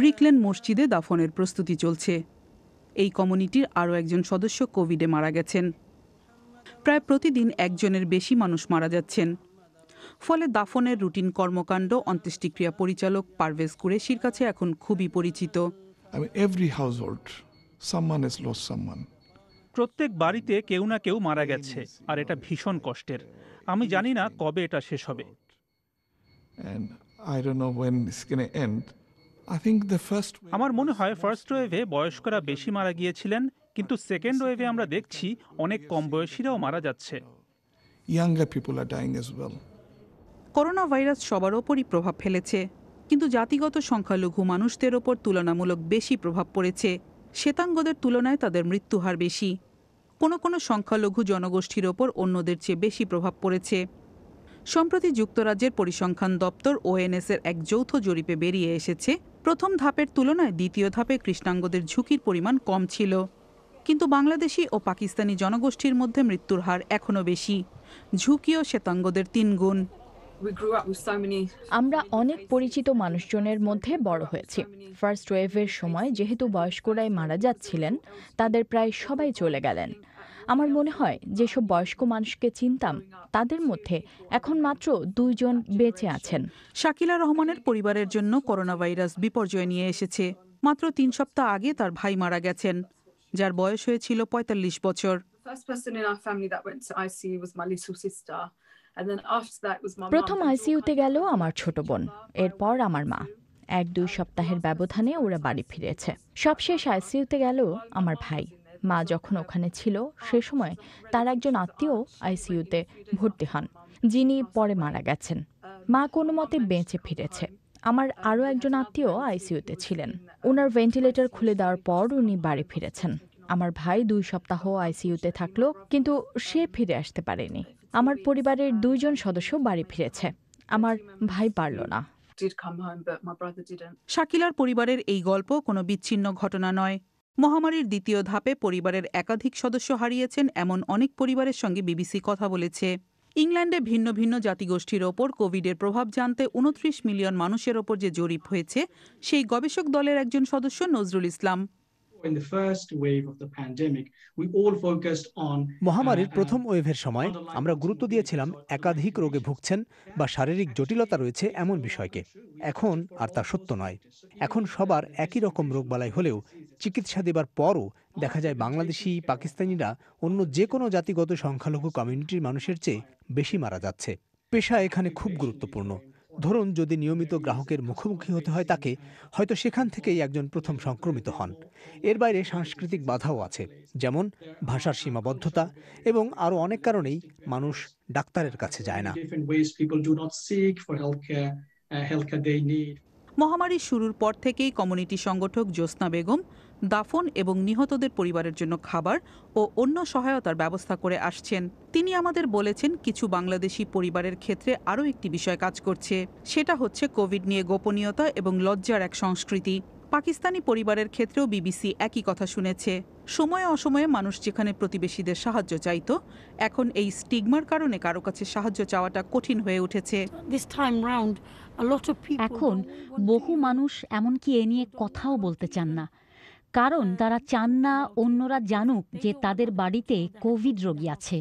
Brickland মসজিদে দাফনের প্রস্তুতি চলছে এই কমিউনিটির আরও একজন সদস্য কোভিডে মারা গেছেন প্রায় প্রতিদিন একজনের বেশি মানুষ মারা যাচ্ছেন ফলে দাফনের রুটিন কর্মকাণ্ড অন্ত্যেষ্টিক্রিয়া পরিচালক পারভেজ কুরেশির কাছে এখন খুবই পরিচিত প্রত্যেক বাড়িতে কেউ না কেউ মারা গেছে আর এটা ভীষণ কষ্টের আমি জানি না কবে এটা শেষ হবে and I don't know when it's going to end. আমার মনে হয় ফার্স্ট ওয়েভে বয়স্করা বেশি মারা গিয়েছিলেন কিন্তু সেকেন্ড ওয়েভে আমরা দেখছি অনেক কম বয়সীরাও মারা যাচ্ছে করোনা ভাইরাস সবার ওপরই প্রভাব ফেলেছে কিন্তু জাতিগত সংখ্যালঘু মানুষদের ওপর তুলনামূলক বেশি প্রভাব পড়েছে শ্বেতাঙ্গদের তুলনায় তাদের মৃত্যুহার বেশি কোনো কোনো সংখ্যালঘু জনগোষ্ঠীর ওপর অন্যদের চেয়ে বেশি প্রভাব পড়েছে সম্প্রতি যুক্তরাজ্যের পরিসংখ্যান দপ্তর ওএনএসের এক যৌথ জরিপে বেরিয়ে এসেছে প্রথম ধাপের তুলনায় দ্বিতীয় ধাপে কৃষ্ণাঙ্গদের ঝুঁকির পরিমাণ কম ছিল কিন্তু বাংলাদেশি ও পাকিস্তানি জনগোষ্ঠীর মধ্যে মৃত্যুর হার এখনও বেশি ঝুঁকিও শ্বেতাঙ্গদের গুণ আমরা অনেক পরিচিত মানুষজনের মধ্যে বড় হয়েছি ফার্স্ট ওয়েভের সময় যেহেতু বয়স্করাই মারা যাচ্ছিলেন তাদের প্রায় সবাই চলে গেলেন আমার মনে হয় যেসব বয়স্ক মানুষকে চিনতাম তাদের মধ্যে এখন মাত্র দুইজন বেঁচে আছেন শাকিলা রহমানের পরিবারের জন্য করোনা ভাইরাস বিপর্যয় নিয়ে এসেছে মাত্র তিন সপ্তাহ আগে তার ভাই মারা গেছেন যার বয়স হয়েছিল ৪৫ বছর প্রথম আইসিউতে গেল আমার ছোট বোন এরপর আমার মা এক দুই সপ্তাহের ব্যবধানে ওরা বাড়ি ফিরেছে সবশেষ আইসিউতে গেল আমার ভাই মা যখন ওখানে ছিল সে সময় তার একজন আত্মীয় আইসিইউতে ভর্তি হন যিনি পরে মারা গেছেন মা কোনো মতে বেঁচে ফিরেছে আমার আরও একজন আত্মীয় আইসিইউতে ছিলেন ওনার ভেন্টিলেটর খুলে দেওয়ার পর উনি বাড়ি ফিরেছেন আমার ভাই দুই সপ্তাহ আইসিইউতে থাকলো কিন্তু সে ফিরে আসতে পারেনি আমার পরিবারের দুইজন সদস্য বাড়ি ফিরেছে আমার ভাই পারল না শাকিলার পরিবারের এই গল্প কোনো বিচ্ছিন্ন ঘটনা নয় মহামারীর দ্বিতীয় ধাপে পরিবারের একাধিক সদস্য হারিয়েছেন এমন অনেক পরিবারের সঙ্গে বিবিসি কথা বলেছে ইংল্যান্ডে ভিন্ন ভিন্ন জাতিগোষ্ঠীর ওপর কোভিডের প্রভাব জানতে উনত্রিশ মিলিয়ন মানুষের ওপর যে জরিপ হয়েছে সেই গবেষক দলের একজন সদস্য নজরুল ইসলাম মহামারীর প্রথম ওয়েভের সময় আমরা গুরুত্ব দিয়েছিলাম একাধিক রোগে ভুগছেন বা শারীরিক জটিলতা রয়েছে এমন বিষয়কে এখন আর তা সত্য নয় এখন সবার একই রকম রোগ বালাই হলেও চিকিৎসা দেবার পরও দেখা যায় বাংলাদেশি পাকিস্তানিরা অন্য যে কোনো জাতিগত সংখ্যালঘু কমিউনিটির মানুষের চেয়ে বেশি মারা যাচ্ছে পেশা এখানে খুব গুরুত্বপূর্ণ ধরুন যদি নিয়মিত গ্রাহকের মুখোমুখি হতে হয় তাকে হয়তো সেখান থেকেই একজন প্রথম সংক্রমিত হন এর বাইরে সাংস্কৃতিক বাধাও আছে যেমন ভাষার সীমাবদ্ধতা এবং আরও অনেক কারণেই মানুষ ডাক্তারের কাছে যায় না মহামারী শুরুর পর থেকেই কমিউনিটি সংগঠক জ্যোৎস্না বেগম দাফন এবং নিহতদের পরিবারের জন্য খাবার ও অন্য সহায়তার ব্যবস্থা করে আসছেন তিনি আমাদের বলেছেন কিছু বাংলাদেশি পরিবারের ক্ষেত্রে আরও একটি বিষয় কাজ করছে সেটা হচ্ছে কোভিড নিয়ে গোপনীয়তা এবং লজ্জার এক সংস্কৃতি পাকিস্তানি পরিবারের ক্ষেত্রেও বিবিসি একই কথা শুনেছে সময়ে অসময়ে মানুষ যেখানে প্রতিবেশীদের সাহায্য চাইত এখন এই স্টিগমার কারণে কারো কাছে সাহায্য চাওয়াটা কঠিন হয়ে উঠেছে এখন বহু মানুষ এমনকি এ নিয়ে কথাও বলতে চান না কারণ তারা চান না অন্যরা জানুক যে তাদের বাড়িতে কোভিড রোগী আছে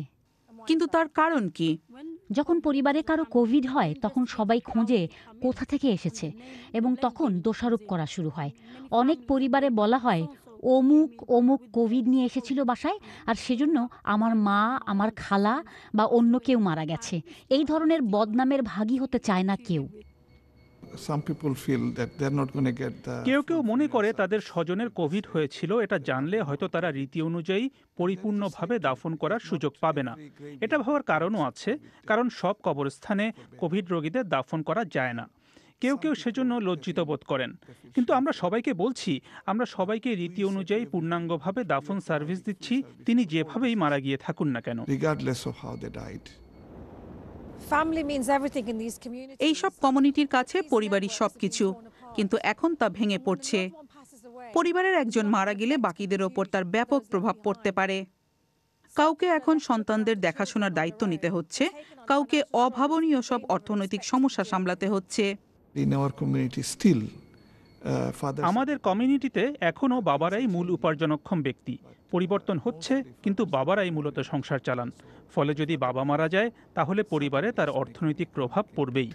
কিন্তু তার কারণ কি যখন পরিবারে কারো কোভিড হয় তখন সবাই খোঁজে কোথা থেকে এসেছে এবং তখন দোষারোপ করা শুরু হয় অনেক পরিবারে বলা হয় অমুক অমুক কোভিড নিয়ে এসেছিল বাসায় আর সেজন্য আমার মা আমার খালা বা অন্য কেউ মারা গেছে এই ধরনের বদনামের ভাগী হতে চায় না কেউ কেউ কেউ মনে করে তাদের স্বজনের কোভিড হয়েছিল এটা জানলে হয়তো তারা রীতি অনুযায়ী পরিপূর্ণভাবে দাফন করার সুযোগ পাবে না এটা ভাবার কারণও আছে কারণ সব কবরস্থানে কোভিড রোগীদের দাফন করা যায় না কেউ কেউ সেজন্য লজ্জিত বোধ করেন কিন্তু আমরা সবাইকে বলছি আমরা সবাইকে রীতি অনুযায়ী পূর্ণাঙ্গভাবে দাফন সার্ভিস দিচ্ছি তিনি যেভাবেই মারা গিয়ে থাকুন না কেন এইসব কমিউনিটির কাছে পরিবারই সবকিছু কিন্তু এখন তা ভেঙে পড়ছে পরিবারের একজন মারা গেলে বাকিদের ওপর তার ব্যাপক প্রভাব পড়তে পারে কাউকে এখন সন্তানদের দেখাশোনার দায়িত্ব নিতে হচ্ছে কাউকে অভাবনীয় সব অর্থনৈতিক সমস্যা সামলাতে হচ্ছে Uh, আমাদের কমিউনিটিতে এখনও বাবারাই মূল উপার্জনক্ষম ব্যক্তি পরিবর্তন হচ্ছে কিন্তু বাবারাই মূলত সংসার চালান ফলে যদি বাবা মারা যায় তাহলে পরিবারে তার অর্থনৈতিক প্রভাব পড়বেই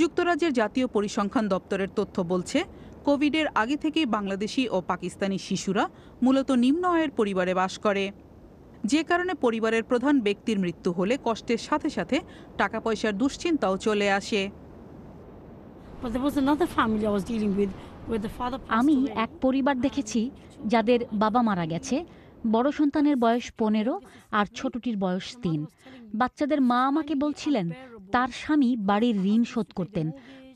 যুক্তরাজ্যের জাতীয় পরিসংখ্যান দপ্তরের তথ্য বলছে কোভিডের আগে থেকেই বাংলাদেশি ও পাকিস্তানি শিশুরা মূলত নিম্ন আয়ের পরিবারে বাস করে যে কারণে পরিবারের প্রধান ব্যক্তির মৃত্যু হলে কষ্টের সাথে সাথে টাকা পয়সার দুশ্চিন্তাও চলে আসে আমি এক পরিবার দেখেছি যাদের বাবা মারা গেছে বড় সন্তানের বয়স পনেরো আর ছোটটির বয়স তিন বাচ্চাদের মা আমাকে বলছিলেন তার স্বামী বাড়ির ঋণ শোধ করতেন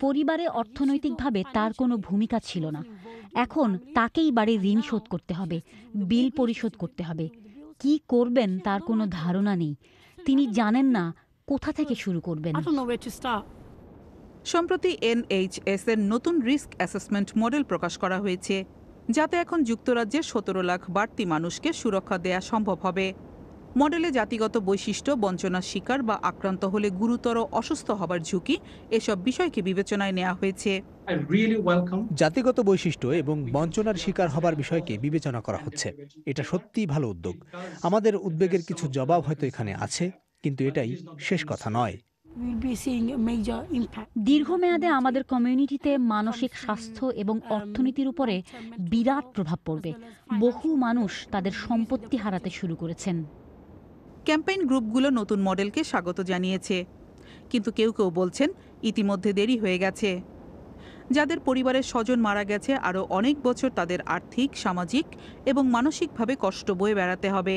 পরিবারে অর্থনৈতিকভাবে তার কোনো ভূমিকা ছিল না এখন তাকেই বাড়ির ঋণ শোধ করতে হবে বিল পরিশোধ করতে হবে কি করবেন তার কোনো ধারণা নেই তিনি জানেন না কোথা থেকে শুরু করবেন সম্প্রতি এনএইচএস এর নতুন রিস্ক অ্যাসেসমেন্ট মডেল প্রকাশ করা হয়েছে যাতে এখন যুক্তরাজ্যের সতেরো লাখ বাড়তি মানুষকে সুরক্ষা দেয়া সম্ভব হবে মডেলে জাতিগত বৈশিষ্ট্য বঞ্চনার শিকার বা আক্রান্ত হলে গুরুতর অসুস্থ হবার ঝুঁকি এসব বিষয়কে বিবেচনায় নেওয়া হয়েছে জাতিগত বৈশিষ্ট্য এবং বঞ্চনার শিকার হবার বিষয়কে বিবেচনা করা হচ্ছে এটা সত্যি ভালো উদ্যোগ আমাদের উদ্বেগের কিছু জবাব হয়তো এখানে আছে কিন্তু এটাই শেষ কথা নয় দীর্ঘমেয়াদে আমাদের কমিউনিটিতে মানসিক স্বাস্থ্য এবং অর্থনীতির উপরে বিরাট প্রভাব পড়বে বহু মানুষ তাদের সম্পত্তি হারাতে শুরু করেছেন ক্যাম্পেইন গ্রুপগুলো নতুন মডেলকে স্বাগত জানিয়েছে কিন্তু কেউ কেউ বলছেন ইতিমধ্যে দেরি হয়ে গেছে যাদের পরিবারের স্বজন মারা গেছে আরও অনেক বছর তাদের আর্থিক সামাজিক এবং মানসিকভাবে কষ্ট বয়ে বেড়াতে হবে